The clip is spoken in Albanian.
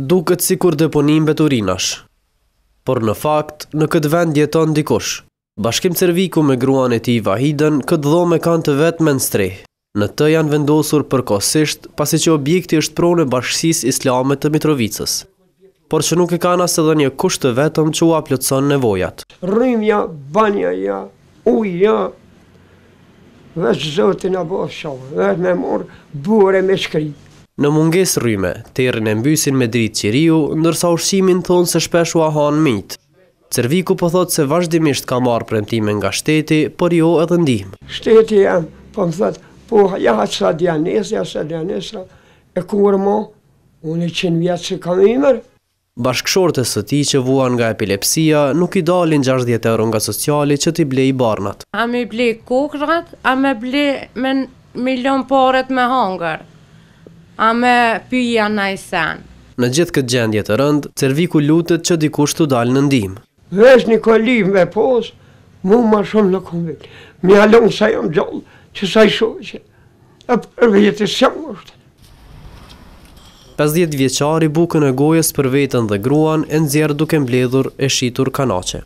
duket si kur deponim beturinash. Por në fakt, në këtë vend jeton dikush. Bashkim Cerviku me gruan e ti Vahiden, këtë dhome kanë të vetë me Në të janë vendosur përkosisht, pasi që objekti është pronë e bashkësis islamet të Mitrovicës. Por që nuk e kanë asë edhe një kusht të vetëm që u aplëtson nevojat. Rrimja, banja ja, uja, ja, dhe zëtë në bëshon, dhe me morë bure me shkrytë. Në munges rrime, terën e mbysin me dritë qiriu, nërsa ushqimin thonë se shpeshu ahon mitë. Cerviku po thotë se vazhdimisht ka marë premtime nga shteti, për jo edhe ndihmë. Shteti e po më thotë, po ja haqë sa dianesja, sa dianesja, e kur mo, unë e qenë vjetë që kam imër. Bashkëshorte së ti që vuan nga epilepsia, nuk i dalin 60 euro nga sociali që t'i blej barnat. A i blej kukrat, a me blej me milion paret me hangar a me pyja në i sen. Në gjithë këtë gjendje të rënd, cerviku lutët që dikush të dalë në ndim. Vesh një kolim me posë, mu ma shumë në konvikë. Mi halonë sa jam gjallë, që sa i shoqë, e përve jetë i shumë është. 50 vjeqari bukën e gojes për vetën dhe gruan e nëzjerë duke mbledhur e shitur kanache.